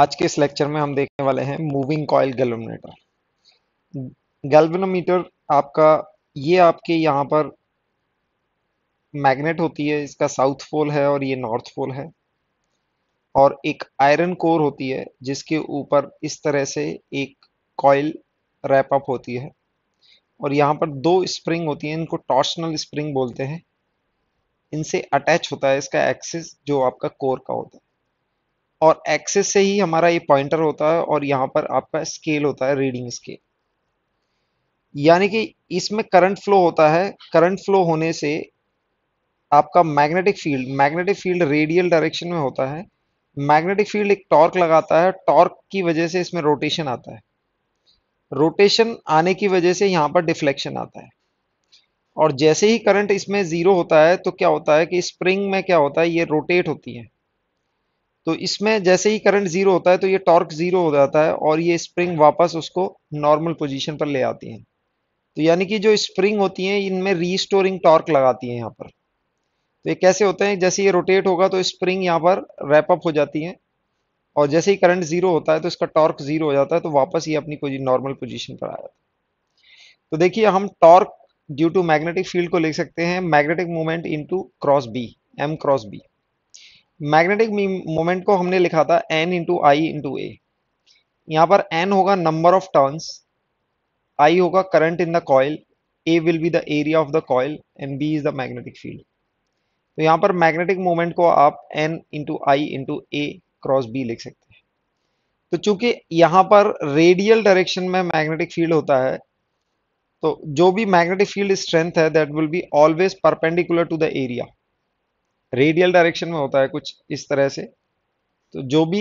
आज के इस लेक्चर में हम देखने वाले हैं मूविंग कॉयल गैल्वेनोमीटर गैल्वेनोमीटर आपका ये आपके यहाँ पर मैग्नेट होती है इसका साउथ पोल है और ये नॉर्थ पोल है और एक आयरन कोर होती है जिसके ऊपर इस तरह से एक कॉयल रैप अप होती है और यहाँ पर दो स्प्रिंग होती है इनको टॉर्शनल स्प्रिंग बोलते हैं इनसे अटैच होता है इसका एक्सिस जो आपका कोर का होता है और एक्सेस से ही हमारा ये पॉइंटर होता है और यहाँ पर आपका स्केल होता है रीडिंग स्केल यानी कि इसमें करंट फ्लो होता है करंट फ्लो होने से आपका magnetic field magnetic field radial direction में होता है मैग्नेटिक फील्ड एक टॉर्क लगाता है टॉर्क की वजह से इसमें रोटेशन आता है रोटेशन आने की वजह से यहाँ पर डिफ्लेक्शन आता है और जैसे ही करंट इसमें ज़ीरो होता है तो क्या होता है कि स्प्रिंग में क्या होता है ये रोटेट होती है तो इसमें जैसे ही करंट जीरो होता है तो ये टॉर्क जीरो हो जाता है और ये स्प्रिंग वापस उसको नॉर्मल पोजीशन पर ले आती हैं तो यानी कि जो स्प्रिंग होती हैं इनमें रीस्टोरिंग टॉर्क लगाती हैं यहाँ पर तो ये कैसे होते हैं जैसे ये रोटेट होगा तो स्प्रिंग यहाँ पर रैप अप हो जाती है और जैसे ही करंट जीरो होता है तो इसका टॉर्क जीरो हो जाता है तो वापस ये अपनी नॉर्मल पोजिशन पर आ जाता है तो देखिए हम torque due to magnetic field को लिख सकते हैं magnetic movement into cross B M cross B magnetic moment को हमने लिखा था N into I into A यहाँ पर एन होगा नंबर ऑफ टर्न्स आई होगा current in the coil A will be the area of the coil and B is the magnetic field तो यहाँ पर मैग्नेटिक मोमेंट को आप N into I into A cross B लिख सकते हैं तो चूंकि यहाँ पर रेडियल डायरेक्शन में मैग्नेटिक फील्ड होता है तो जो भी मैग्नेटिक फील्ड स्ट्रेंथ है that will be always perpendicular to the area radial direction में होता है कुछ इस तरह से तो जो भी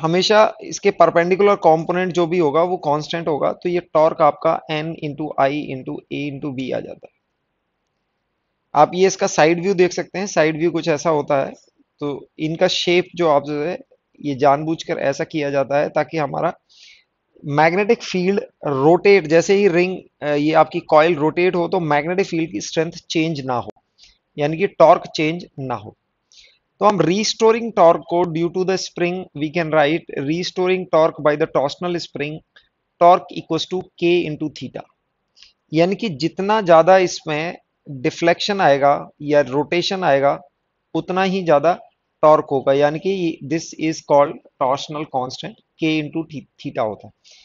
हमेशा इसके परपेंडिकुलर कंपोनेंट जो भी होगा वो कांस्टेंट होगा तो ये टॉर्क आपका N into I into A into B आ जाता है आप ये इसका साइड व्यू देख सकते हैं साइड व्यू कुछ ऐसा होता है तो इनका शेप जो आप जो है ये जानबूझकर ऐसा किया जाता है ताकि हमारा मैग्नेटिक फील्ड रोटेट जैसे ही रिंग ये आपकी कॉयल रोटेट हो तो मैग्नेटिक फील्ड की स्ट्रेंथ चेंज ना हो यानी कि टॉर्क चेंज ना हो तो हम रीस्टोरिंग टॉर्क को due to the spring we can write restoring torque by the torsional spring torque equals to K into theta यानी कि जितना ज़्यादा इसमें डिफ्लेक्शन आएगा या रोटेशन आएगा उतना ही ज़्यादा टॉर्क होगा यानी कि this is called torsional constant K into theta होता है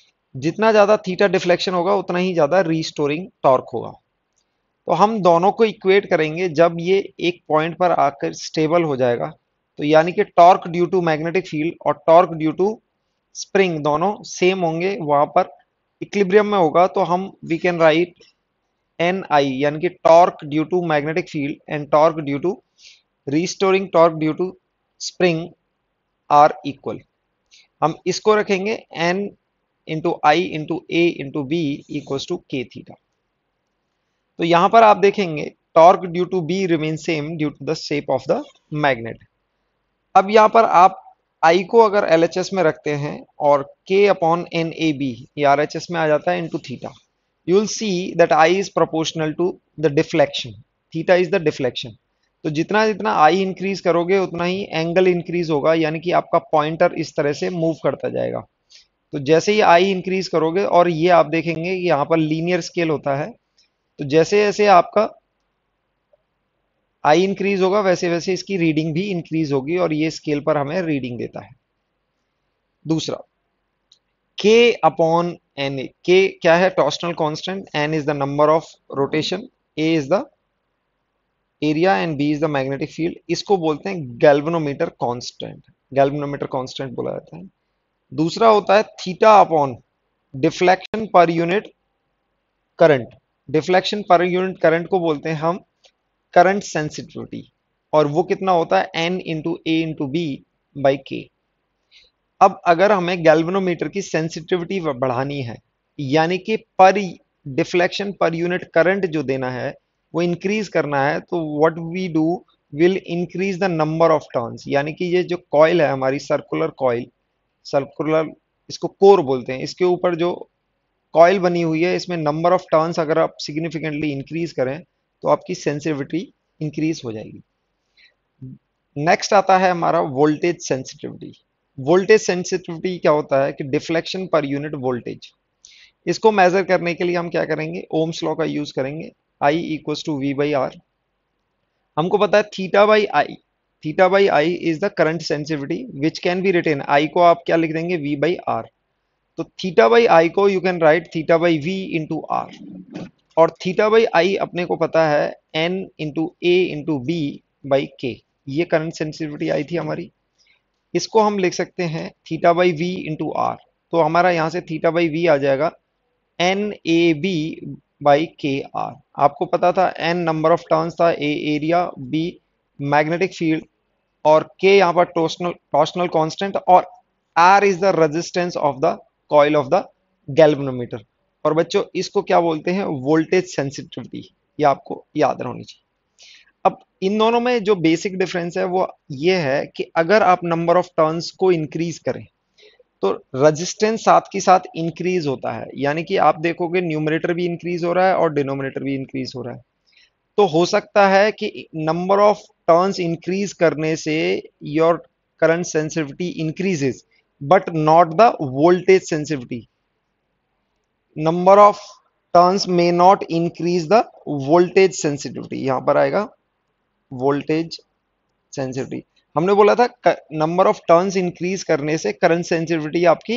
जितना ज़्यादा थीटा डिफ्लेक्शन होगा उतना ही ज़्यादा रीस्टोरिंग टॉर्क होगा तो हम दोनों को इक्वेट करेंगे जब ये एक पॉइंट पर आकर स्टेबल हो जाएगा तो यानी कि torque due to magnetic field और टॉर्क ड्यू टू स्प्रिंग दोनों सेम होंगे वहां पर इक्लिब्रियम में होगा तो हम we can write N I यानी कि torque due to magnetic field and torque due to restoring torque due to spring are equal हम इसको रखेंगे N into I into A into B equal to K theta तो यहां पर आप देखेंगे torque due to be remain same due to the shape of the magnet अब यहाँ पर आप आई को अगर एल में रखते हैं और K upon N A B H S में आ जाता है to theta you will see that I is proportional to the deflection theta is the deflection तो जितना जितना आई इंक्रीज करोगे उतना ही एंगल इंक्रीज होगा यानी कि आपका पॉइंटर इस तरह से मूव करता जाएगा तो जैसे ही आई इंक्रीज करोगे और ये आप देखेंगे कि यहाँ पर लीनियर स्केल होता है तो जैसे जैसे आपका आई इंक्रीज होगा वैसे वैसे इसकी रीडिंग भी इंक्रीज होगी और ये स्केल पर हमें रीडिंग देता है दूसरा के अपॉन एन ए के क्या है torsional constant N is the number of rotation A is the area and B is the magnetic field इसको बोलते हैं गैल्वनोमीटर कॉन्स्टेंट गैल्वनोमीटर कॉन्स्टेंट बोला जाता है दूसरा होता है theta upon deflection per unit current deflection per unit current को बोलते हैं हम करंट सेंसिटिविटी और वो कितना होता है N into A into B by K अब अगर हमें गैल्वेनोमीटर की सेंसिटिविटी बढ़ानी है यानी कि पर डिफ्लेक्शन पर यूनिट करंट जो देना है वो इंक्रीज करना है तो what we do will increase the number of turns यानी कि ये जो कॉयल है हमारी सर्कुलर कॉयल सर्कुलर इसको कोर बोलते हैं इसके ऊपर जो कॉयल बनी हुई है इसमें नंबर ऑफ टर्न्स अगर आप सिग्निफिकेंटली इंक्रीज करें तो आपकी सेंसिटिविटी इंक्रीज हो जाएगी नेक्स्ट आता है हमारा वोल्टेज सेंसिटिविटी वोल्टेज सेंसिटिविटी क्या होता है कि डिफ्लेक्शन पर यूनिट वोल्टेज इसको मेजर करने के लिए हम क्या करेंगे ओम्स लॉ का यूज करेंगे I equal to V by R हमको पता है theta by I theta by I is the current sensitivity which can be written I को आप क्या लिख देंगे वी बाई आर तो थीटा बाई आई को you can write theta by V into R और थीटा बाई आई अपने को पता है N into A into B by K ये करंट सेंसिटिविटी आई थी हमारी इसको हम लिख सकते हैं theta by V into R तो हमारा यहाँ से थीटा बाई वी आ जाएगा N A B by K R आपको पता था एन नंबर ऑफ टर्न्स था A area B magnetic field और के यहाँ पर टोस्नल टॉर्शनल कॉन्स्टेंट और R is the resistance of the coil of the galvanometer और बच्चों इसको क्या बोलते हैं वोल्टेज सेंसिटिविटी ये आपको याद रहनी चाहिए अब इन दोनों में जो बेसिक डिफरेंस है वो ये है कि अगर आप नंबर ऑफ टर्न्स को इंक्रीज करें तो रेजिस्टेंस साथ के साथ इंक्रीज होता है यानी कि आप देखोगे न्यूमरेटर भी इंक्रीज हो रहा है और डिनोमिनेटर भी इंक्रीज हो रहा है तो हो सकता है कि नंबर ऑफ टर्न्स इंक्रीज करने से your current sensitivity increases but not the voltage sensitivity. Number of turns may not increase the voltage sensitivity यहां पर आएगा वोल्टेज सेंसिटिविटी हमने बोला था नंबर ऑफ टर्न्स इंक्रीज करने से करंट सेंसिटिविटी आपकी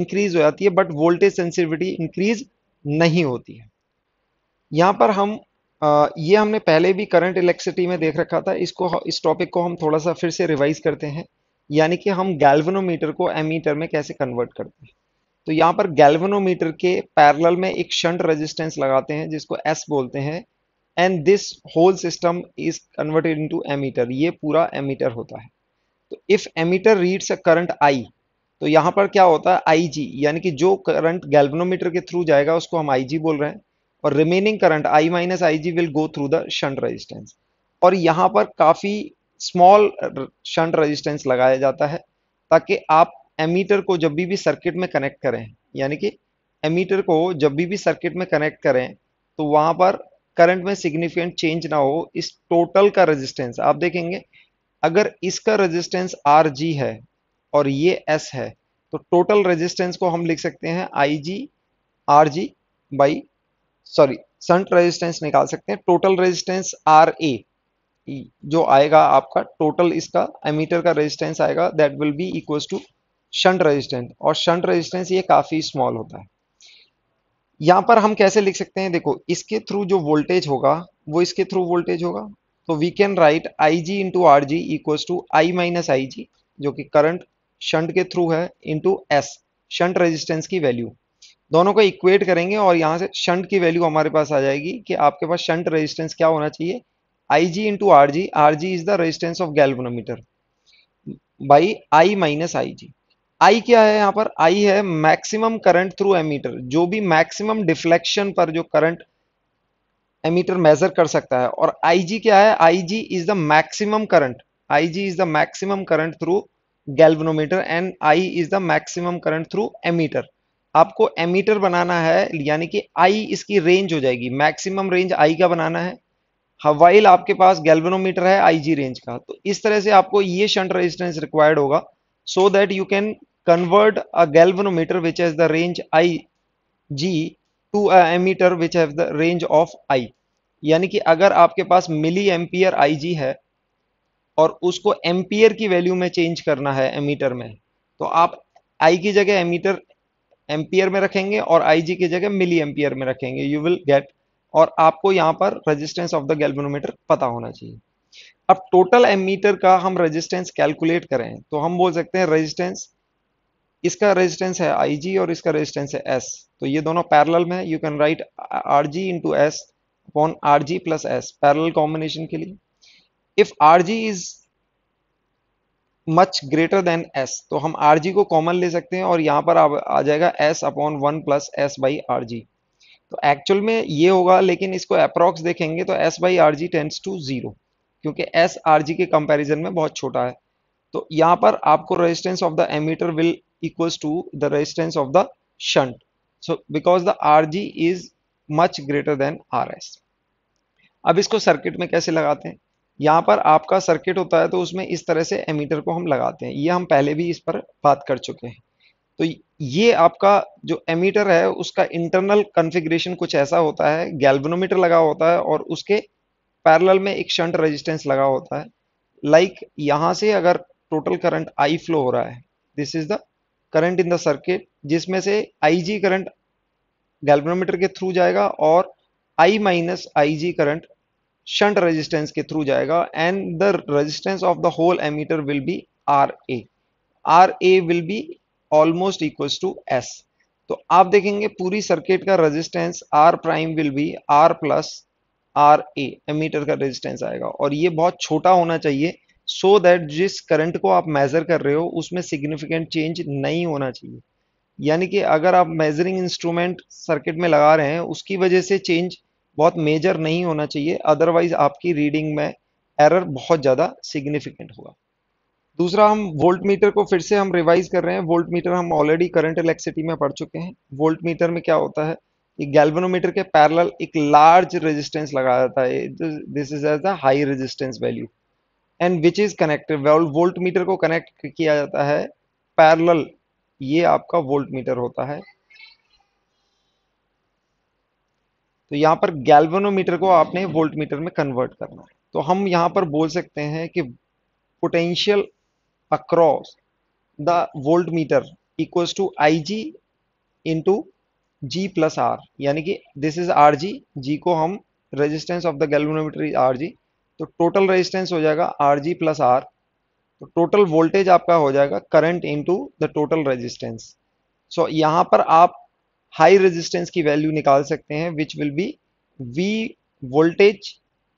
इंक्रीज हो जाती है बट वोल्टेज सेंसिटिविटी इंक्रीज नहीं होती है यहां पर हम आ, ये हमने पहले भी करंट इलेक्ट्रिसिटी में देख रखा था इसको इस टॉपिक को हम थोड़ा सा फिर से रिवाइज करते हैं यानी कि हम गैल्वेनोमीटर को एमीटर में कैसे कन्वर्ट करते हैं तो यहाँ पर गैल्वेनोमीटर के पैरेलल में एक शंट रेजिस्टेंस लगाते हैं जिसको एस बोलते हैं and this whole system is converted into ammeter ये पूरा एमीटर होता है तो if ammeter reads a current I तो यहाँ पर क्या होता है आईजी यानी कि जो करंट गैल्वेनोमीटर के थ्रू जाएगा उसको हम आई बोल रहे हैं और remaining current I minus I will go through the shunt resistance और यहाँ पर काफी स्मॉल शंट रेजिस्टेंस लगाया जाता है ताकि आप एमीटर को जब भी भी सर्किट में कनेक्ट करें यानी कि एमीटर को जब भी भी सर्किट में कनेक्ट करें तो वहां पर करंट में सिग्निफिकेंट चेंज ना हो इस टोटल का रेजिस्टेंस आप देखेंगे अगर इसका रेजिस्टेंस आर जी है और ये एस है तो टोटल रेजिस्टेंस को हम लिख सकते हैं I G R G by sorry shunt resistance निकाल सकते हैं टोटल रेजिस्टेंस आर ए जो आएगा आपका टोटल इसका एमीटर का रेजिस्टेंस आएगा that will be equals to shunt resistance और शंट रेजिस्टेंस ये काफी स्मॉल होता है यहां पर हम कैसे लिख सकते हैं देखो इसके थ्रू जो वोल्टेज होगा वो इसके थ्रू वोल्टेज होगा तो we can write I G into R G equals to I minus I G जो कि करंट शंट के थ्रू है इंटू एस शंट रेजिस्टेंस की वैल्यू दोनों को इक्वेट करेंगे और यहां से शंट की वैल्यू हमारे पास आ जाएगी कि आपके पास शंट रेजिस्टेंस क्या होना चाहिए Ig into Rg, Rg is the resistance of galvanometer by I minus Ig. I क्या है यहां पर I है मैक्सिमम करंट थ्रू एमीटर जो भी मैक्सिमम डिफ्लेक्शन पर जो करंट एमीटर मेजर कर सकता है और Ig क्या है Ig is the maximum current Ig is the maximum current through galvanometer and I is the maximum current through ammeter आपको एमीटर बनाना है यानी कि I इसकी रेंज हो जाएगी मैक्सिमम रेंज I का बनाना है हवाइल आपके पास गैल्वेनोमीटर है आईजी रेंज का तो इस तरह से आपको ये शंट रेजिस्टेंस रिक्वायर्ड होगा so that you can convert a galvanometer which has the range I G to ammeter which have the range of I यानी कि अगर आपके पास मिली एम्पियर आईजी है और उसको एम्पियर की वैल्यू में चेंज करना है एमीटर में तो आप आई की जगह एमीटर एम्पियर में रखेंगे और आईजी की जगह मिली एम्पियर में रखेंगे यू विल गेट और आपको यहाँ पर रेजिस्टेंस ऑफ द गैल्वेनोमीटर पता होना चाहिए अब टोटल एमीटर का हम रेजिस्टेंस कैलकुलेट करें तो हम बोल सकते हैं रेजिस्टेंस इसका रेजिस्टेंस है आई और इसका रेजिस्टेंस है एस तो ये दोनों पैरल में you can write R G into S upon R G plus S parallel combination के लिए if R G is much greater than S तो हम Rg को कॉमन ले सकते हैं और यहां पर आ, जाएगा S upon one plus S by R G तो एक्चुअल में ये होगा लेकिन इसको अप्रॉक्स देखेंगे तो S by R G tends to zero क्योंकि एस आर जी के कंपेरिजन में बहुत छोटा है तो यहाँ पर आपको resistance of the ammeter will the resistance of the shunt so because the R G is much greater than R S अब इसको सर्किट में कैसे लगाते हैं यहाँ पर आपका सर्किट होता है तो उसमें इस तरह से एमीटर को हम लगाते हैं ये हम पहले भी इस पर बात कर चुके हैं तो ये आपका जो एमीटर है उसका इंटरनल कॉन्फ़िगरेशन कुछ ऐसा होता है गैल्वेनोमीटर लगा होता है और उसके पैरेलल में एक शंट रेजिस्टेंस लगा होता है लाइक like यहाँ से अगर टोटल करंट आई फ्लो हो रहा है this is the current in the circuit जिसमें से आई जी करंट गैल्वेनोमीटर के थ्रू जाएगा और I minus I G current shunt resistance के थ्रू जाएगा and the resistance of the whole ammeter will be R A R A will be almost equals to S तो आप देखेंगे पूरी circuit का resistance R prime will be R plus R A ammeter का resistance आएगा और ये बहुत छोटा होना चाहिए सो so दैट जिस करंट को आप मेजर कर रहे हो उसमें सिग्निफिकेंट चेंज नहीं होना चाहिए यानी कि अगर आप मेजरिंग इंस्ट्रूमेंट सर्किट में लगा रहे हैं उसकी वजह से चेंज बहुत मेजर नहीं होना चाहिए अदरवाइज आपकी रीडिंग में एरर बहुत ज़्यादा सिग्निफिकेंट होगा दूसरा हम वोल्ट मीटर को फिर से हम रिवाइज कर रहे हैं वोल्ट मीटर हम ऑलरेडी करंट इलेक्ट्रिसिटी में पढ़ चुके हैं वोल्ट मीटर में क्या होता है कि गैल्वेनोमीटर के पैरेलल एक लार्ज रेजिस्टेंस लगा जाता है this is as the high resistance value and which is connected voltmeter को कनेक्ट किया जाता है पैरेलल ये आपका वोल्ट मीटर होता है तो यहां पर गैल्वेनोमीटर को आपने वोल्ट मीटर में कन्वर्ट करना है तो हम यहां पर बोल सकते हैं कि potential across the voltmeter equals to Ig into G plus R यानी कि this is Rg G को हम resistance of the galvanometer is Rg तो total resistance हो जाएगा Rg plus R तो total voltage आपका हो जाएगा current into the total resistance so यहाँ पर आप high resistance की value निकाल सकते हैं which will be V voltage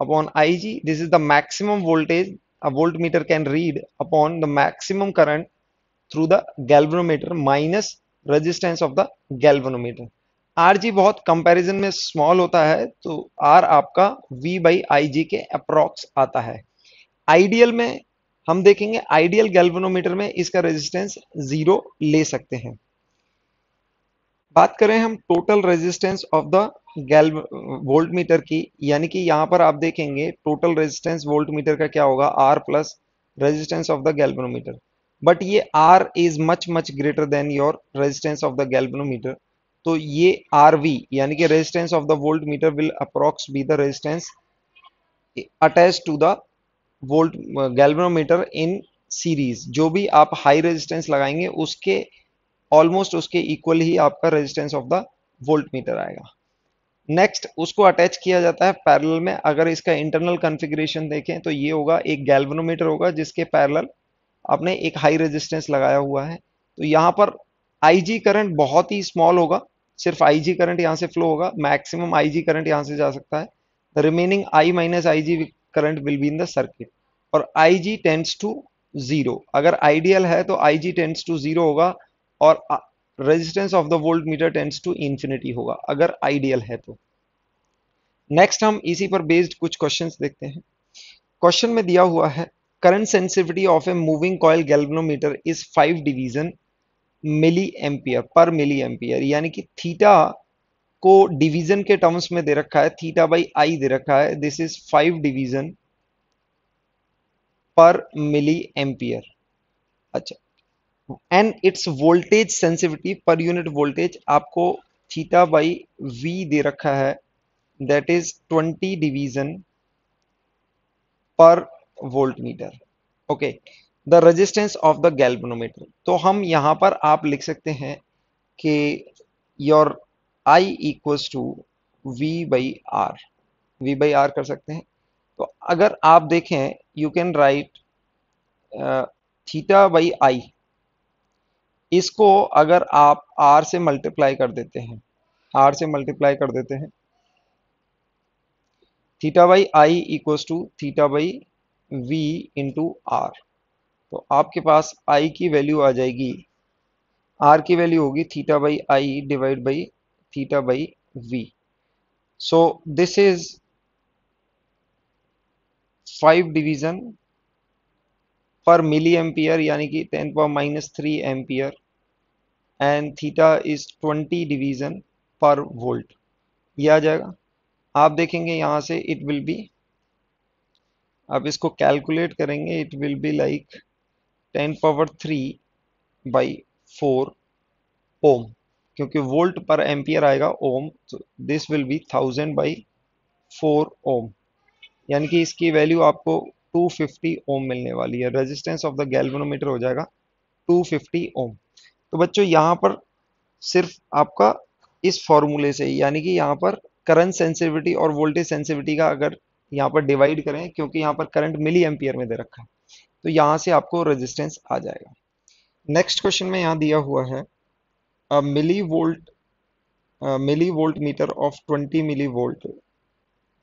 upon Ig this is the maximum voltage a voltmeter can read upon the maximum current through the galvanometer minus resistance of the galvanometer. rg जी बहुत comparison में small होता है तो are आपका we by I जी के approx आता है ideal में हम देखेंगे आइडियल गैल्वेनोमीटर में इसका रेजिस्टेंस जीरो ले सकते हैं बात करें हम total resistance of the gal voltmeter की यानी कि यहाँ पर आप देखेंगे टोटल रेजिस्टेंस वोल्ट मीटर का क्या होगा R plus resistance of the galvanometer but ये R is much much greater than your resistance of the galvanometer तो ये आर वी यानी कि resistance of the voltmeter will approx be the resistance attach to the volt galvanometer in series जो भी आप high resistance लगाएंगे उसके almost उसके इक्वल ही आपका resistance of the voltmeter आएगा नेक्स्ट उसको अटैच किया जाता है पैरेलल में अगर इसका इंटरनल कॉन्फ़िगरेशन देखें तो ये होगा एक गैल्वेनोमीटर होगा जिसके पैरेलल आपने एक हाई रेजिस्टेंस लगाया हुआ है तो यहाँ पर आईजी करंट बहुत ही स्मॉल होगा सिर्फ आईजी करंट यहाँ से फ्लो होगा मैक्सिमम आईजी करंट यहाँ से जा सकता है the remaining I minus I current will be in the circuit और I G tends to zero अगर आइडियल है तो I G tends to zero होगा और resistance of the voltmeter tends to infinity होगा अगर आइडियल है तो नेक्स्ट हम इसी पर बेस्ड कुछ क्वेश्चंस देखते हैं क्वेश्चन में दिया हुआ है current sensitivity of a moving coil galvanometer is five division milliampere per milliampere यानी कि थीटा को डिवीजन के टर्म्स में दे रखा है थीटा बाई आई दे रखा है this is five division per milliampere अच्छा and its voltage sensitivity per unit voltage आपको थीटा बाई वी दे रखा है that is 20 division per voltmeter okay the resistance of the galvanometer तो हम यहां पर आप लिख सकते हैं कि your I equals to V by R V by R कर सकते हैं तो अगर आप देखें you can write theta by I इसको अगर आप आर से मल्टीप्लाई कर देते हैं आर से मल्टीप्लाई कर देते हैं theta by I equals to theta by V into R तो आपके पास आई की वैल्यू आ जाएगी आर की वैल्यू होगी theta by I divide by theta by V so this is five division per milliampere यानी कि ten power minus three ampere and theta is twenty division per volt ये आ जाएगा आप देखेंगे यहाँ से इट विल बी आप इसको कैलकुलेट करेंगे it will be like ten power three by four ohm क्योंकि वोल्ट पर एम्पियर आएगा ओम तो this will be thousand by four ohm यानी कि इसकी वैल्यू आपको 250 ओम मिलने वाली है रेजिस्टेंस ऑफ द गैल्वेनोमीटर हो जाएगा 250 ओम तो बच्चों यहाँ पर सिर्फ आपका इस फॉर्मूले से यानी कि यहाँ पर करंट सेंसिटिविटी और वोल्टेज सेंसिटिविटी का अगर यहाँ पर डिवाइड करें क्योंकि यहाँ पर करंट मिली एम्पियर में दे रखा है तो यहाँ से आपको रेजिस्टेंस आ जाएगा नेक्स्ट क्वेश्चन में यहाँ दिया हुआ है millivolt millivoltmeter of 20 millivolt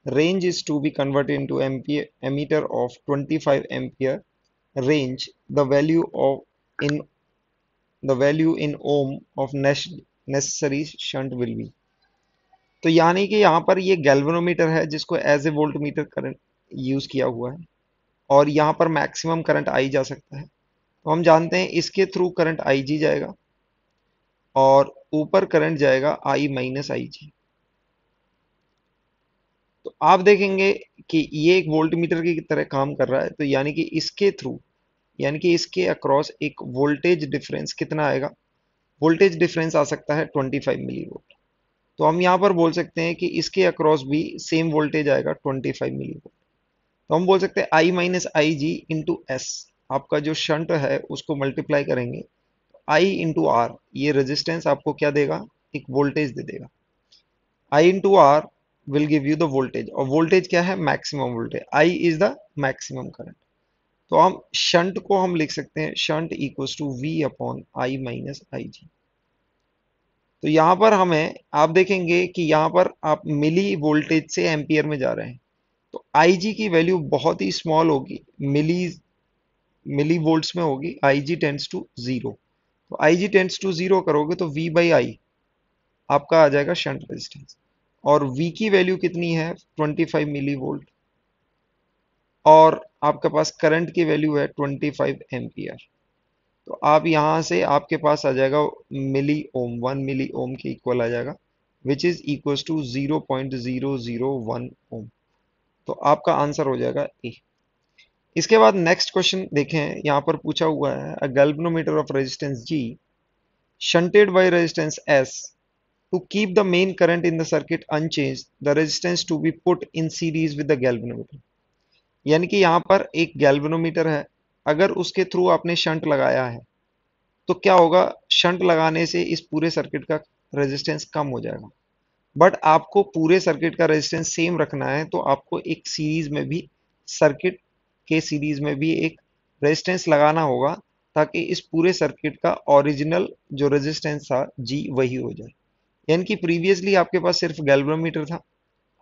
range is to be converted into ampere, ammeter of 25 ampere range the value of in the value in ohm of necessary shunt will be तो यानी कि यहाँ पर ये galvanometer है जिसको as a voltmeter current use किया हुआ है और यहाँ पर मैक्सिमम करंट आई जा सकता है तो हम जानते हैं इसके थ्रू करंट आई जी जाएगा और ऊपर करंट जाएगा आई माइनस आई जी आप देखेंगे कि ये एक वोल्ट मीटर की तरह काम कर रहा है तो यानी कि इसके थ्रू यानी कि इसके अक्रॉस एक वोल्टेज डिफरेंस कितना आएगा वोल्टेज डिफरेंस आ सकता है 25 मिली वोल्ट तो हम यहाँ पर बोल सकते हैं कि इसके अक्रॉस भी सेम वोल्टेज आएगा 25 मिली वोल्ट तो हम बोल सकते हैं I minus I G into S आपका जो शंट है उसको मल्टीप्लाई करेंगे आई इंटू आर ये रेजिस्टेंस आपको क्या देगा एक वोल्टेज दे देगा I into R will give you the voltage और voltage क्या है maximum voltage I is the maximum current तो हम shunt को हम लिख सकते हैं shunt equals to V upon I minus IG तो यहाँ पर हमें आप देखेंगे कि यहाँ पर आप मिली वोल्टेज से एम्पियर में जा रहे हैं तो IG की वैल्यू बहुत ही स्मॉल होगी मिली मिली वोल्ट्स में होगी IG टेंड्स टू जीरो तो IG टेंड्स टू जीरो करोगे तो V बाई आई आपका आ जाएगा शंट रेजिस्टेंस और V की वैल्यू कितनी है 25 मिली वोल्ट और आपके पास करंट की वैल्यू है 25 फाइव तो आप यहाँ से आपके पास आ जाएगा मिली ओम वन मिली ओम के इक्वल आ जाएगा which is equal to zero point zero zero one ohm तो आपका आंसर हो जाएगा ए इसके बाद नेक्स्ट क्वेश्चन देखें यहां पर पूछा हुआ है a galvanometer of resistance G shunted by resistance S to keep the main current in the circuit unchanged the resistance to be put in series with the galvanometer यानी कि यहाँ पर एक गैल्वेनोमीटर है अगर उसके थ्रू आपने शंट लगाया है तो क्या होगा शंट लगाने से इस पूरे सर्किट का रेजिस्टेंस कम हो जाएगा बट आपको पूरे सर्किट का रेजिस्टेंस सेम रखना है तो आपको एक सीरीज में भी सर्किट के सीरीज में भी एक रेजिस्टेंस लगाना होगा ताकि इस पूरे सर्किट का ओरिजिनल जो रेजिस्टेंस था जी वही हो जाए यानी कि प्रीवियसली आपके पास सिर्फ गैल्वोमीटर था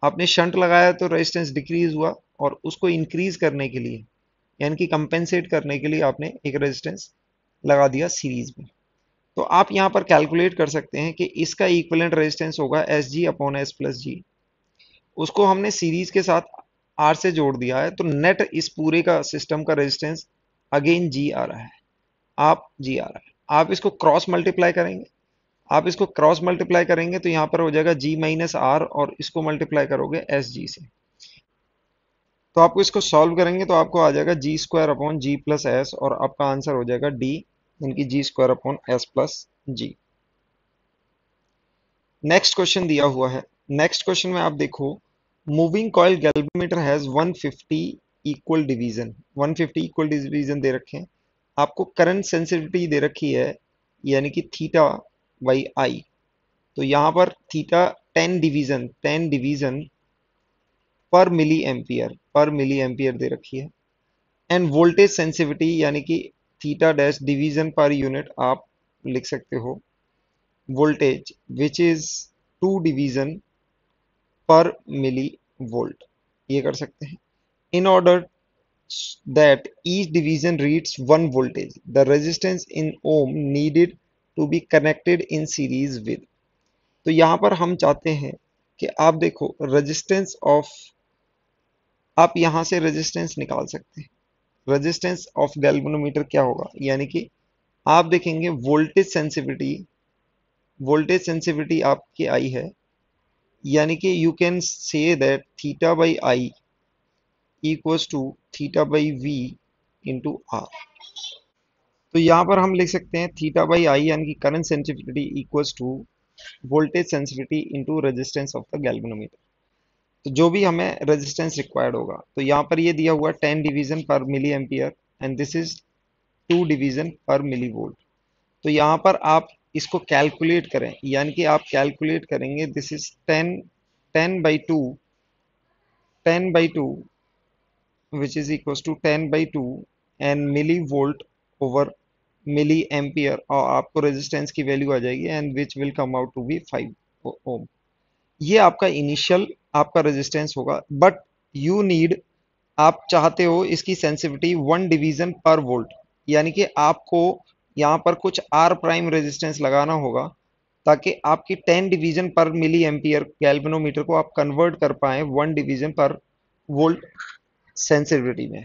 आपने शंट लगाया तो रेजिस्टेंस डिक्रीज हुआ और उसको इंक्रीज करने के लिए यानी कि कंपेंसेट करने के लिए आपने एक रेजिस्टेंस लगा दिया सीरीज में तो आप यहाँ पर कैलकुलेट कर सकते हैं कि इसका इक्वलेंट रेजिस्टेंस होगा S G upon S plus G उसको हमने सीरीज के साथ आर से जोड़ दिया है तो नेट इस पूरे का सिस्टम का रेजिस्टेंस अगेन जी आ रहा है आप जी आ रहा है आप इसको क्रॉस मल्टीप्लाई करेंगे आप इसको क्रॉस मल्टीप्लाई करेंगे तो यहां पर हो जाएगा जी माइनस आर और इसको मल्टीप्लाई करोगे एस जी से तो आपको इसको सॉल्व करेंगे तो आपको आ जाएगा G square upon G plus S और आपका आंसर हो जाएगा डी यानी कि G square upon S plus G next question दिया हुआ है नेक्स्ट क्वेश्चन में आप देखो moving coil galvanometer has 150 equal division 150 equal division दे रखे हैं आपको करंट सेंसिटिविटी दे रखी है यानी कि थीटा बाई आई तो यहाँ पर theta ten division ten division per milliampere per milli ampere दे रखी है एंड वोल्टेज सेंसिविटी यानी कि theta dash division per unit आप लिख सकते हो voltage which is two division per millivolt ये कर सकते हैं in order that each division reads one voltage the resistance in ohm needed to be connected in series with तो यहाँ पर हम चाहते हैं कि आप देखो रजिस्टेंस ऑफ आप यहाँ से रजिस्टेंस निकाल सकते हैं रजिस्टेंस ऑफ गैल्वेनोमीटर क्या होगा यानी कि आप देखेंगे वोल्टेज सेंसिविटी वोल्टेज सेंसिविटी आपकी आई है यानी कि you can say that theta by I equals to theta by V into R तो यहाँ पर हम लिख सकते हैं थीटा बाई आई यानी कि current sensitivity equals to voltage sensitivity into resistance of the galvanometer तो जो भी हमें रेजिस्टेंस रिक्वायर्ड होगा तो यहाँ पर ये दिया हुआ ten division per milliampere and this is two division per milli volt तो यहाँ पर आप इसको कैलकुलेट करें यानी कि आप कैलकुलेट करेंगे this is ten ten by two ten by two which is equal to ten by two and millivolt over milliampere और आपको रेजिस्टेंस की वैल्यू आ जाएगी and which will come out to be five ohm ये आपका initial आपका resistance होगा but you need आप चाहते हो इसकी sensitivity one division per volt यानी कि आपको यहाँ पर कुछ आर प्राइम रेजिस्टेंस लगाना होगा ताकि आपकी ten division per milli ampere गैल्बनोमीटर को आप कन्वर्ट कर पाए one division per volt sensitivity में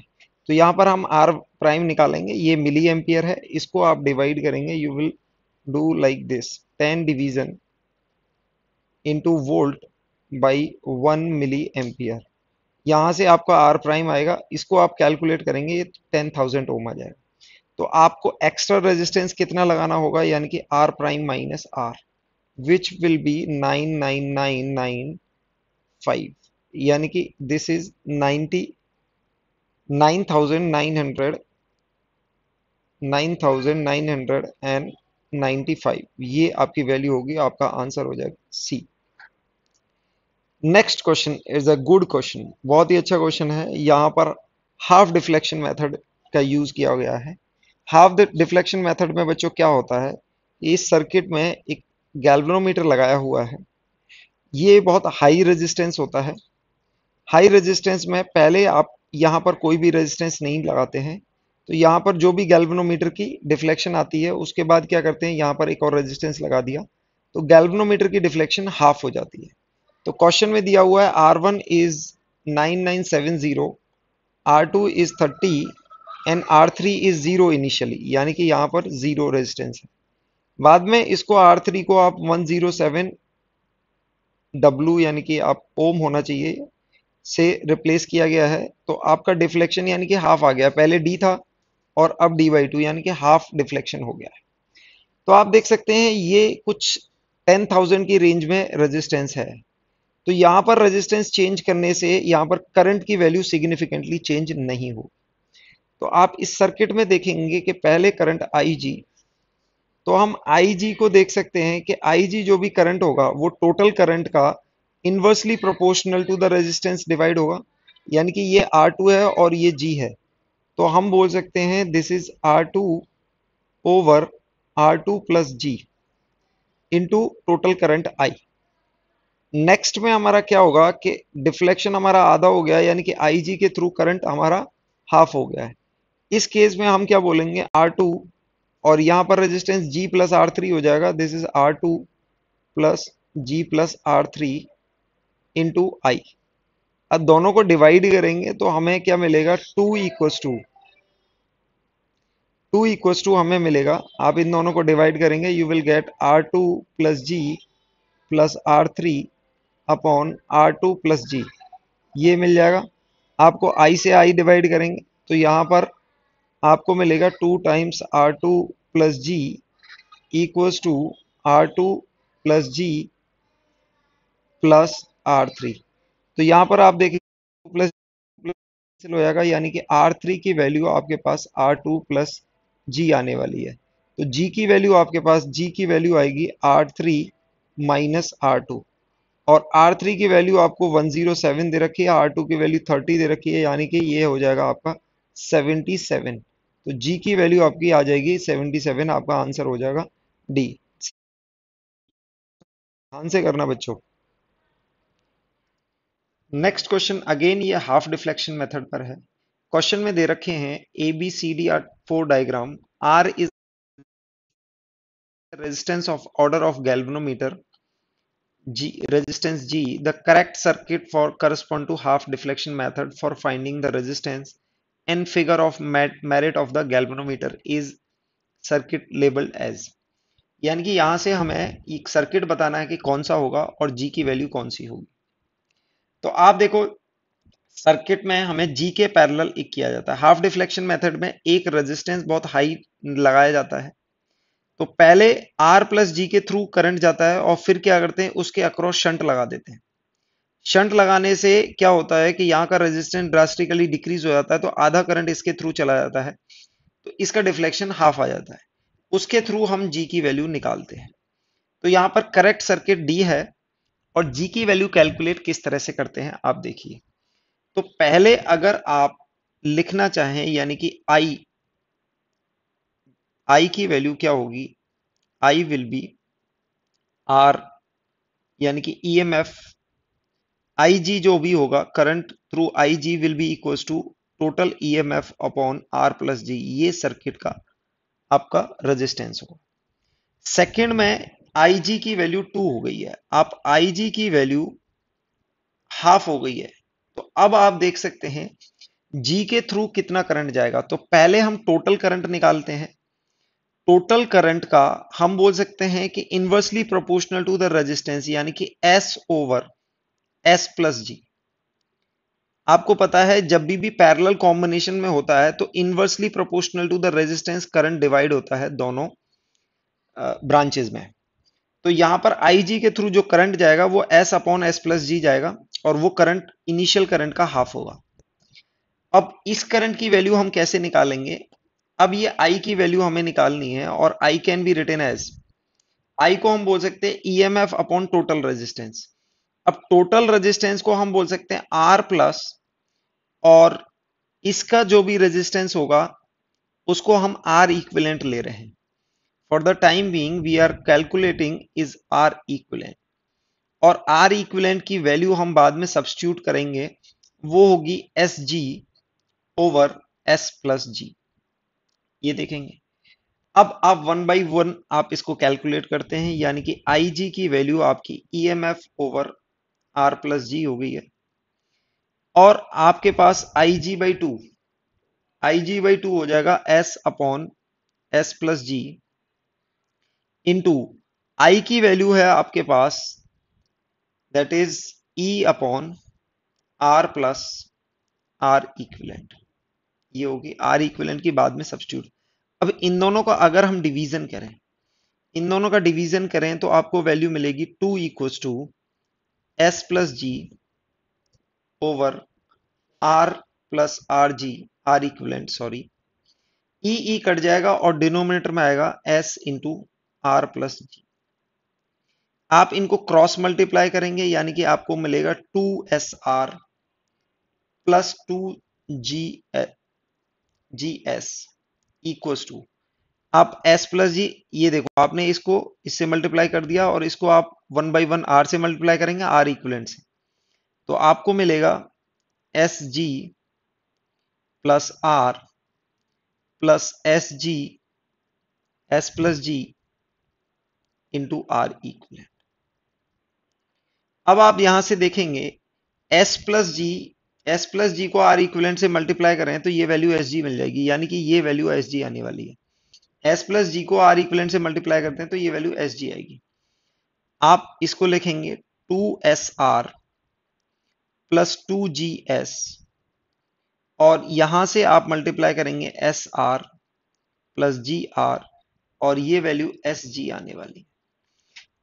तो यहाँ पर हम आर प्राइम निकालेंगे ये मिली एम्पियर है इसको आप डिवाइड करेंगे you will do like this ten division into volt by one milliampere यहाँ से आपका आर प्राइम आएगा इसको आप कैलकुलेट करेंगे ये टेन थाउजेंड ओम आ जाएगा तो आपको एक्स्ट्रा रेजिस्टेंस कितना लगाना होगा यानी कि R prime minus R which will be nine nine nine nine five यानी कि this is ninety 9995 nine hundred nine thousand nine hundred and five ये आपकी वैल्यू होगी आपका आंसर हो जाएगा C next question is a good question बहुत ही अच्छा क्वेश्चन है यहां पर हाफ डिफ्लेक्शन मेथड का यूज किया गया है हाफ डिफ्लेक्शन मेथड में बच्चों क्या होता है इस सर्किट में एक गैल्वेनोमीटर लगाया हुआ है ये बहुत हाई रेजिस्टेंस होता है हाई रेजिस्टेंस में पहले आप यहाँ पर कोई भी रेजिस्टेंस नहीं लगाते हैं तो यहाँ पर जो भी गैल्वनोमीटर की डिफ्लेक्शन आती है उसके बाद क्या करते हैं यहाँ पर एक और रेजिस्टेंस लगा दिया तो गैल्वनोमीटर की डिफ्लेक्शन हाफ हो जाती है तो क्वेश्चन में दिया हुआ है R one is nine nine seven zero R two is thirty and R three is zero initially यानी कि यहाँ पर जीरो रेजिस्टेंस है बाद में इसको आर थ्री को आप वन जीरो सेवन डब्लू यानी कि आप ओम होना चाहिए से रिप्लेस किया गया है तो आपका डिफ्लेक्शन यानी कि हाफ आ गया पहले डी था और अब डी बाई टू यानी कि हाफ डिफ्लेक्शन हो गया है तो आप देख सकते हैं ये कुछ टेन थाउजेंड की रेंज में रेजिस्टेंस है तो यहाँ पर रेजिस्टेंस चेंज करने से यहाँ पर करंट की वैल्यू सिग्निफिकेंटली चेंज नहीं हो तो आप इस सर्किट में देखेंगे कि पहले करंट जी तो हम जी को देख सकते हैं कि जी जो भी करंट होगा वो टोटल करंट का inversely proportional to the resistance divide होगा यानी कि ये आर टू है और ये जी है तो हम बोल सकते हैं this is R two over R two plus G into total current I next में हमारा क्या होगा कि डिफ्लेक्शन हमारा आधा हो गया यानी कि आई जी के थ्रू करंट हमारा हाफ हो गया है इस केस में हम क्या बोलेंगे आर टू और यहां पर resistance G plus R three हो जाएगा this is R two plus G plus R three into I अब दोनों को डिवाइड करेंगे तो हमें क्या मिलेगा two equals to two equals to हमें मिलेगा आप इन दोनों को डिवाइड करेंगे you will get R two plus G plus R three upon R two plus G ये मिल जाएगा आपको i से i डिवाइड करेंगे तो यहाँ पर आपको मिलेगा two times R two plus G equals to R two plus G plus R three तो यहाँ पर आप देखिए प्लस कैंसिल हो जाएगा यानी कि आर थ्री की वैल्यू आपके पास आर टू प्लस जी आने वाली है तो जी की वैल्यू आपके पास जी की वैल्यू आएगी R three minus R two और आर थ्री की वैल्यू आपको वन जीरो सेवन दे रखी है आर टू की वैल्यू थर्टी दे रखी है यानी कि ये हो जाएगा आपका सेवेंटी सेवन तो जी की वैल्यू आपकी आ जाएगी सेवेंटी सेवन आपका आंसर हो जाएगा डी ध्यान से करना बच्चों नेक्स्ट क्वेश्चन अगेन ये हाफ डिफ्लेक्शन मेथड पर है क्वेश्चन में दे रखे हैं A B C D are four diagram R is resistance of order of galvanometer G resistance G the correct circuit for correspond to half deflection method for finding the resistance and figure of merit of the galvanometer is circuit labelled as यानी कि यहां से हमें एक circuit बताना है कि कौन सा होगा और जी की वैल्यू कौन सी होगी तो आप देखो सर्किट में हमें जी के पैरल एक किया जाता है हाफ डिफ्लेक्शन मेथड में एक रेजिस्टेंस बहुत हाई लगाया जाता है तो पहले आर प्लस जी के थ्रू करंट जाता है और फिर क्या करते हैं उसके अक्रॉस शंट लगा देते हैं शंट लगाने से क्या होता है कि यहाँ का रेजिस्टेंस ड्रास्टिकली डिक्रीज हो जाता है तो आधा करंट इसके थ्रू चला जाता है तो इसका डिफ्लेक्शन हाफ आ जाता है उसके थ्रू हम जी की वैल्यू निकालते हैं तो यहाँ पर करेक्ट सर्किट डी है और जी की वैल्यू कैलकुलेट किस तरह से करते हैं आप देखिए तो पहले अगर आप लिखना चाहें यानी कि आई आई की वैल्यू क्या होगी आई विल बी आर यानी कि ई एम एफ आई जी जो भी होगा current through I G will be equal to total E M F upon R plus G ये सर्किट का आपका रेजिस्टेंस होगा सेकेंड में आईजी की वैल्यू टू हो गई है आप आईजी की वैल्यू हाफ हो गई है तो अब आप देख सकते हैं जी के थ्रू कितना करंट जाएगा तो पहले हम टोटल करंट निकालते हैं टोटल करंट का हम बोल सकते हैं कि inversely proportional to the resistance यानी कि S over S plus G आपको पता है जब भी भी पैरेलल कॉम्बिनेशन में होता है तो inversely proportional to the resistance current divide होता है दोनों ब्रांचेस में तो यहां पर आई जी के थ्रू जो करंट जाएगा वो S upon S plus G जाएगा और वो करंट इनिशियल करंट का हाफ होगा अब इस करंट की वैल्यू हम कैसे निकालेंगे अब ये आई की वैल्यू हमें निकालनी है और I can be written as I को हम बोल सकते हैं E M F upon total resistance अब टोटल रेजिस्टेंस को हम बोल सकते हैं आर प्लस और इसका जो भी रेजिस्टेंस होगा उसको हम आर इक्विलेंट ले रहे हैं for the time being we are calculating is R equivalent और आर इक्वलेंट की वैल्यू हम बाद में सब्सिट्यूट करेंगे वो होगी S G over S plus G ये देखेंगे अब आप वन बाई वन आप इसको कैलकुलेट करते हैं यानी कि आई जी की वैल्यू आपकी E M F over R plus G हो गई है और आपके पास I G by two I G by two हो जाएगा S upon S plus G into I की वैल्यू है आपके पास that is E upon R plus R equivalent ये होगी आर इक्विलेंट की बाद में सब्सिट्यूट अब इन दोनों का अगर हम डिवीजन करें इन दोनों का डिवीजन करें तो आपको वैल्यू मिलेगी two equals to S plus G over R plus R G R equivalent sorry E E cut जाएगा और डिनोमिनेटर में आएगा S into R plus G आप इनको क्रॉस मल्टीप्लाई करेंगे यानी कि आपको मिलेगा two S R plus two G G S equals to आप एस प्लस जी ये देखो आपने इसको इससे मल्टीप्लाई कर दिया और इसको आप वन बाई वन आर से मल्टीप्लाई करेंगे आर इक्वलेंट से तो आपको मिलेगा S G plus R plus S G S plus G into R equivalent अब आप यहां से देखेंगे S plus G S plus G को आर इक्वलेंट से मल्टीप्लाई करें तो ये वैल्यू एस जी मिल जाएगी यानी कि ये वैल्यू एस जी आने वाली है एस प्लस जी को आर इक्वलेंट से मल्टीप्लाई करते हैं तो ये वैल्यू एस जी आएगी आप इसको लिखेंगे two S R plus two G S और यहां से आप मल्टीप्लाई करेंगे S R plus G R और ये वैल्यू एस जी आने वाली है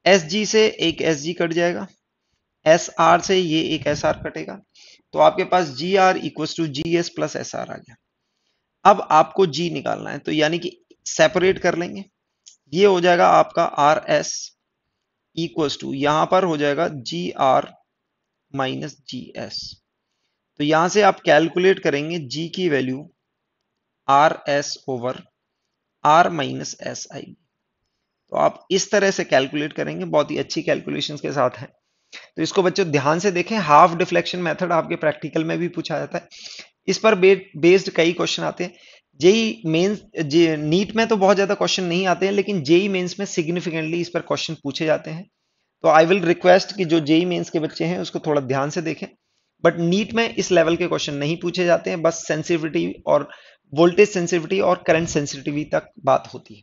एस जी से एक एस जी कट जाएगा एस आर से ये एक एस आर कटेगा तो आपके पास G R equal to G S plus S R आ गया अब आपको जी निकालना है तो यानी कि सेपरेट कर लेंगे ये हो जाएगा आपका आर एस इक्वस टू यहां पर हो जाएगा G R minus G S तो यहां से आप कैलकुलेट करेंगे जी की value R S over R minus S आएगी तो आप इस तरह से कैलकुलेट करेंगे बहुत ही अच्छी कैलकुलेशन के साथ है तो इसको बच्चों ध्यान से देखें हाफ डिफ्लेक्शन मेथड आपके प्रैक्टिकल में भी पूछा जाता है इस पर बे, बेस्ड कई क्वेश्चन आते हैं जेई मेंस जे नीट में तो बहुत ज्यादा क्वेश्चन नहीं आते हैं लेकिन जेई मेंस में सिग्निफिकेंटली इस पर क्वेश्चन पूछे जाते हैं तो आई विल रिक्वेस्ट कि जो जेई मेंस के बच्चे हैं उसको थोड़ा ध्यान से देखें बट नीट में इस लेवल के क्वेश्चन नहीं पूछे जाते हैं बस सेंसिटिविटी और वोल्टेज सेंसिटिविटी और करंट सेंसिटिविटी तक बात होती है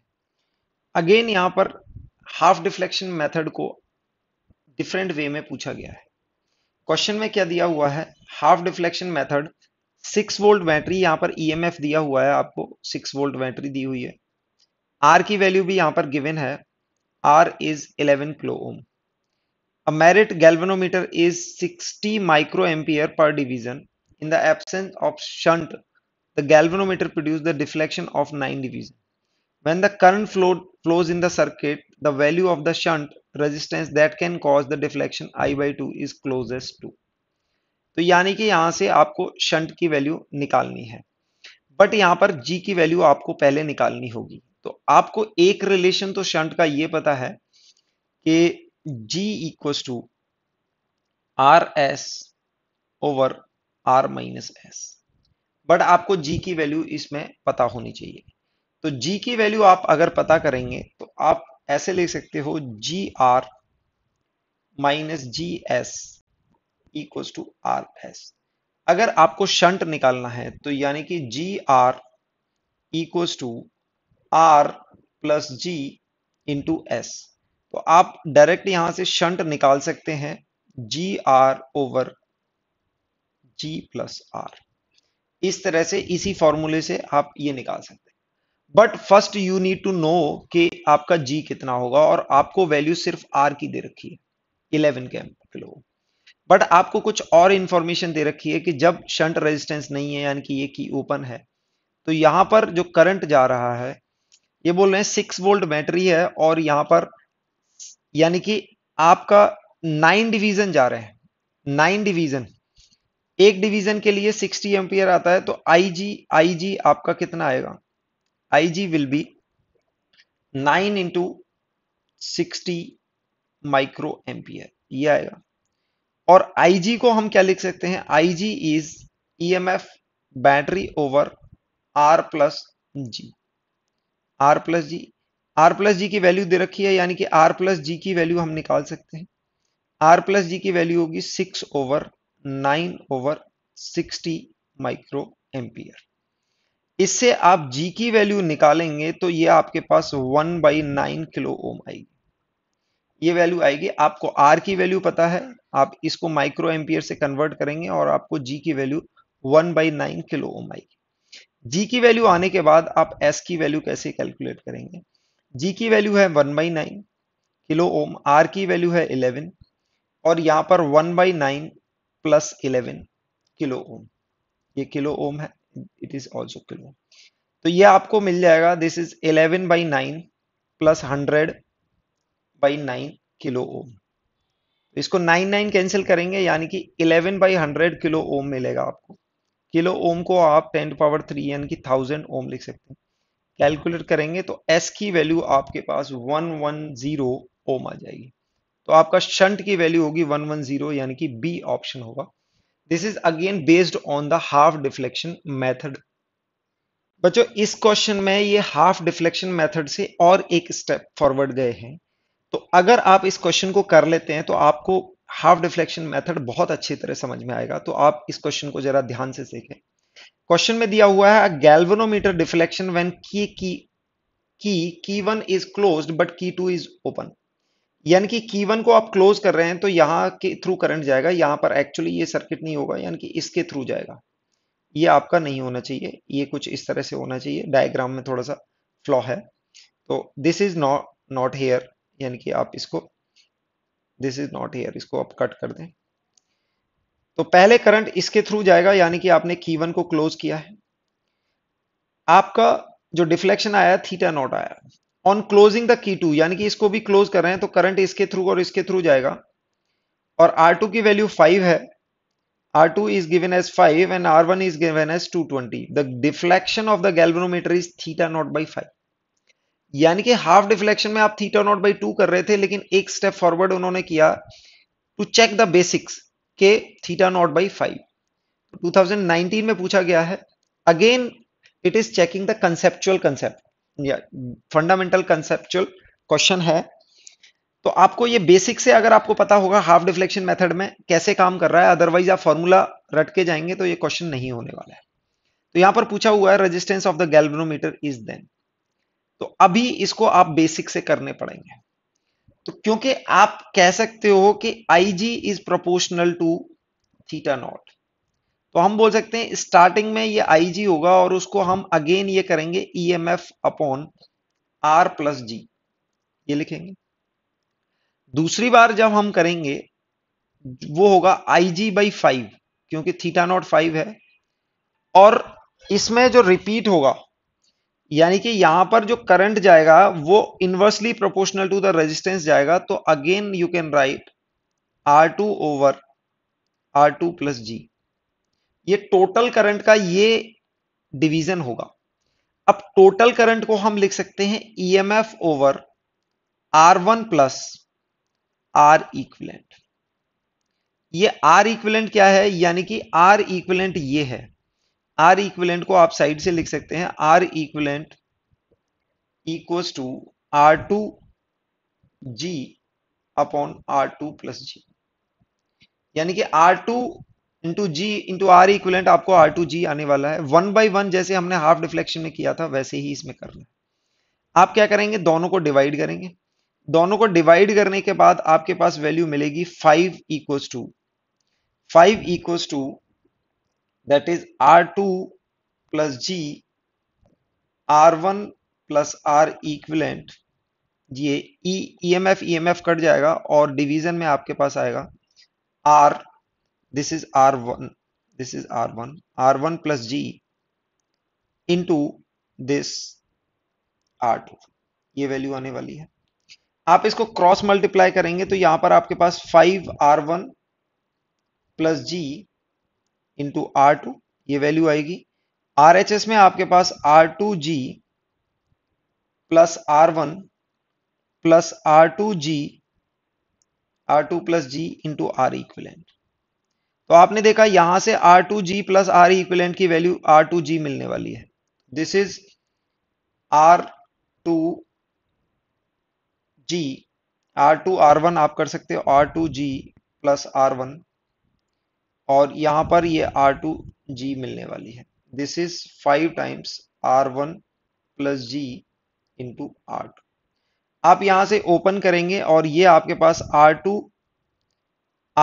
अगेन यहां पर हाफ डिफ्लेक्शन मेथड को डिफरेंट वे में पूछा गया है क्वेश्चन में क्या दिया हुआ है half deflection method six volt battery यहां पर ईएमएफ e दिया हुआ है आपको सिक्स वोल्ट बैटरी दी हुई है आर की वैल्यू भी यहां पर गिवन है R is eleven kilo ohm merit galvanometer is 60 micro ampere per division in the absence of shunt the galvanometer produce the deflection of nine division when the current flowed flows in the circuit, the value of the shunt resistance that can cause the deflection I by 2 is closest to. तो यानी कि यहां से आपको shunt की value निकालनी है but यहां पर जी की वैल्यू आपको पहले निकालनी होगी तो आपको एक रिलेशन तो शंट का ये पता है कि G equals to R S over R minus S but आपको जी की वैल्यू इसमें पता होनी चाहिए तो जी की वैल्यू आप अगर पता करेंगे तो आप ऐसे ले सकते हो G R minus G S equal to R S अगर आपको शंट निकालना है तो यानी कि G R equal to R plus G into S तो आप डायरेक्ट यहां से शंट निकाल सकते हैं G R over G plus R इस तरह से इसी फॉर्मूले से आप ये निकाल सकते हैं but first you need to know कि आपका जी कितना होगा और आपको वैल्यू सिर्फ आर की दे रखी है इलेवन के किलो बट आपको कुछ और इंफॉर्मेशन दे रखी है कि जब शंट रेजिस्टेंस नहीं है यानी कि ये की ओपन है तो यहां पर जो करंट जा रहा है ये बोल रहे हैं सिक्स वोल्ट बैटरी है और यहां पर यानी कि आपका नाइन डिवीजन जा रहे हैं नाइन डिवीजन एक डिवीजन के लिए सिक्सटी एम्पियर आता है तो आई जी आपका कितना आएगा Ig will be 9 into 60 micro ampere ये आएगा और Ig को हम क्या लिख सकते हैं Ig is EMF battery over R plus G R plus G R plus G की वैल्यू दे रखी है यानी कि आर प्लस जी की वैल्यू हम निकाल सकते हैं आर प्लस जी की वैल्यू होगी six over nine over sixty micro ampere इससे आप जी की वैल्यू निकालेंगे तो ये आपके पास one by nine kilo ohm आएगी ये वैल्यू आएगी आपको आर की वैल्यू पता है आप इसको माइक्रो एम्पियर से कन्वर्ट करेंगे और आपको जी की value one by nine kilo ohm आएगी जी की वैल्यू आने के बाद आप एस की वैल्यू कैसे कैलकुलेट करेंगे जी की वैल्यू है one by nine kilo ohm R की वैल्यू है इलेवन और यहाँ पर one by nine plus eleven kilo ohm ये किलो ओम है इट इज ऑल्सो किलो तो ये आपको मिल जाएगा this is 11 by nine plus hundred by nine kilo ohm इसको नाइन नाइन कैंसिल करेंगे यानी कि 11 बाई हंड्रेड किलो ओम मिलेगा आपको किलो ओम को आप 10 पावर 3 यानी कि 1000 ओम लिख सकते हैं कैलकुलेट करेंगे तो एस की वैल्यू आपके पास 110 ओम आ जाएगी तो आपका शंट की वैल्यू होगी 110 यानी कि बी ऑप्शन होगा this is again based on the half deflection method बच्चों इस क्वेश्चन में ये हाफ डिफ्लेक्शन मेथड से और एक स्टेप फॉरवर्ड गए हैं तो अगर आप इस क्वेश्चन को कर लेते हैं तो आपको हाफ डिफ्लेक्शन मेथड बहुत अच्छी तरह समझ में आएगा तो आप इस क्वेश्चन को जरा ध्यान से सीखें क्वेश्चन में दिया हुआ है गैल्वेनोमीटर डिफ्लेक्शन व्हेन की key key key one is closed but key two is open यानी कि की वन को आप क्लोज कर रहे हैं तो यहाँ के थ्रू करंट जाएगा यहाँ पर एक्चुअली ये सर्किट नहीं होगा यानी कि इसके थ्रू जाएगा ये आपका नहीं होना चाहिए ये कुछ इस तरह से होना चाहिए डायग्राम में थोड़ा सा फ्लॉ है तो this is not not here यानी कि आप इसको दिस इज नॉट हेयर इसको आप कट कर दें तो पहले करंट इसके थ्रू जाएगा यानी कि आपने की वन को क्लोज किया है आपका जो डिफ्लेक्शन आया थीटा नॉट आया on closing the key two यानी कि इसको भी क्लोज कर रहे हैं तो करंट इसके थ्रू और इसके थ्रू जाएगा और R2 की वैल्यू 5 है R2 as five and R one is given as two twenty the deflection of the galvanometer is theta nought by five यानी कि हाफ डिफ्लेक्शन में आप थीटा नॉट बाई टू कर रहे थे लेकिन एक स्टेप फॉरवर्ड उन्होंने किया टू चेक द बेसिक्स के थीटा नॉट बाई फाइव 2019 में पूछा गया है again it is checking the conceptual concept या फंडामेंटल कंसेप्चुअल क्वेश्चन है तो आपको ये बेसिक से अगर आपको पता होगा हाफ डिफ्लेक्शन मेथड में कैसे काम कर रहा है अदरवाइज आप फॉर्मूला रट के जाएंगे तो ये क्वेश्चन नहीं होने वाला है तो यहां पर पूछा हुआ है resistance of the galvanometer is then तो अभी इसको आप बेसिक से करने पड़ेंगे तो क्योंकि आप कह सकते हो कि I G is proportional to theta nought तो हम बोल सकते हैं स्टार्टिंग में ये आई होगा और उसको हम अगेन ये करेंगे E M F upon R plus G ये लिखेंगे दूसरी बार जब हम करेंगे वो होगा आई जी बाई फाइव क्योंकि थीटा नॉट फाइव है और इसमें जो रिपीट होगा यानी कि यहां पर जो करंट जाएगा वो inversely proportional to the resistance जाएगा तो again you can write R two over R two plus G ये टोटल करंट का ये डिवीजन होगा अब टोटल करंट को हम लिख सकते हैं E M F over R one plus R equivalent ये आर इक्विलेंट क्या है यानी कि आर इक्विलेंट ये है आर इक्विलेंट को आप साइड से लिख सकते हैं R equivalent equals to R two G upon R two plus G यानी कि R two into G into R equivalent आपको आर टू जी आने वाला है वन बाई वन जैसे हमने हाफ डिफ्लेक्शन में किया था वैसे ही इसमें करना है आप क्या करेंगे दोनों को डिवाइड करेंगे दोनों को डिवाइड करने के बाद आपके पास वैल्यू मिलेगी five equals to five equals to that is R two plus G R one plus R equivalent ये E M F E M F cut जाएगा और डिवीजन में आपके पास आएगा R this is r1 this is r1 r1 plus g into this r2 ये value आने वाली है आप इसको क्रॉस मल्टीप्लाई करेंगे तो यहां पर आपके पास 5r1 plus G into R two ये वैल्यू आएगी आरएचएस में आपके पास R two G plus R one plus R two G R two plus G into R equivalent तो आपने देखा यहां से R two G plus R equivalent की वैल्यू आर टू जी मिलने वाली है this is R two G R two R one आप कर सकते हो R two G plus R one और यहां पर ये आर टू जी मिलने वाली है this is five times R one plus G into R two आप यहां से ओपन करेंगे और ये आपके पास R two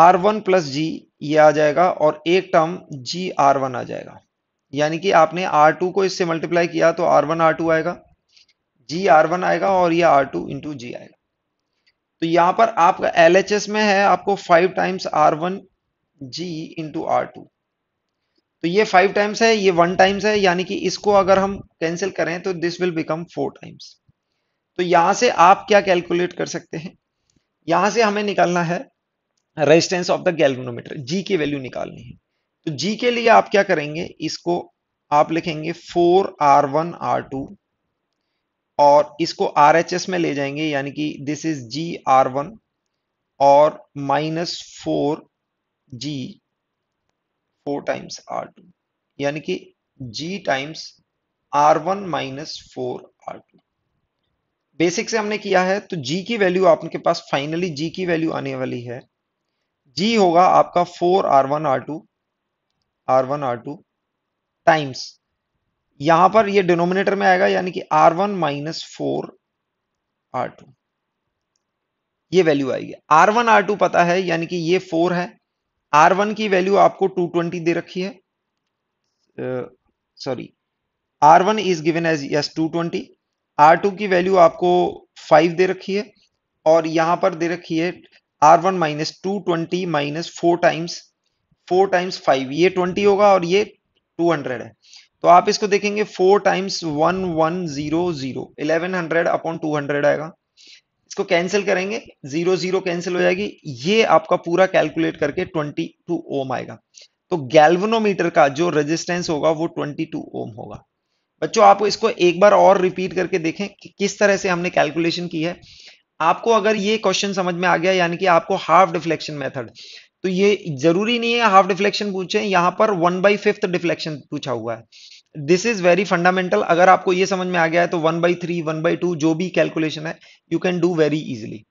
R one plus G ये आ जाएगा और एक टर्म जी आर वन आ जाएगा यानी कि आपने आर टू को इससे मल्टीप्लाई किया तो आर वन आर टू आएगा जी आर वन आएगा और ये आर टू इंटू जी आएगा तो यहाँ पर आपका एल एच एस में है आपको five times R one G into R two तो ये फाइव टाइम्स है ये वन टाइम्स है यानी कि इसको अगर हम कैंसिल करें तो this will become four times तो यहां से आप क्या कैलकुलेट कर सकते हैं यहां से हमें निकालना है resistance of the galvanometer G की वैल्यू निकालनी है तो जी के लिए आप क्या करेंगे इसको आप लिखेंगे four R one R two और इसको आर एच एस में ले जाएंगे यानी कि this is G R one और minus four G four times R two यानी कि G times R one minus four R two basic से हमने किया है तो जी की वैल्यू आपके पास फाइनली जी की वैल्यू आने वाली है जी होगा आपका four R one R two R one R two times यहां पर ये डिनोमिनेटर में आएगा यानी कि R one minus four R two ये वैल्यू आएगी आर वन आर टू पता है यानी कि ये फोर है आर वन की वैल्यू आपको टू ट्वेंटी दे रखी है sorry R one is given as yes two twenty R two की वैल्यू आपको फाइव दे रखी है और यहां पर दे रखी है R one minus two twenty minus four times four times five ये ट्वेंटी होगा और ये टू हंड्रेड है तो आप इसको देखेंगे four times one one zero zero eleven hundred upon two hundred आएगा इसको कैंसिल करेंगे जीरो जीरो कैंसिल हो जाएगी ये आपका पूरा कैलकुलेट करके ट्वेंटी टू ओम आएगा तो गैल्वनोमीटर का जो रेजिस्टेंस होगा वो ट्वेंटी टू ओम होगा बच्चों आप इसको एक बार और रिपीट करके देखें कि किस तरह से हमने कैलकुलेशन की है आपको अगर ये क्वेश्चन समझ में आ गया यानी कि आपको हाफ डिफ्लेक्शन मेथड तो ये जरूरी नहीं है हाफ डिफ्लेक्शन पूछे यहां पर वन बाई फिफ्थ डिफ्लेक्शन पूछा हुआ है दिस इज वेरी फंडामेंटल अगर आपको ये समझ में आ गया है तो one by three one by two जो भी कैलकुलेशन है you can do very easily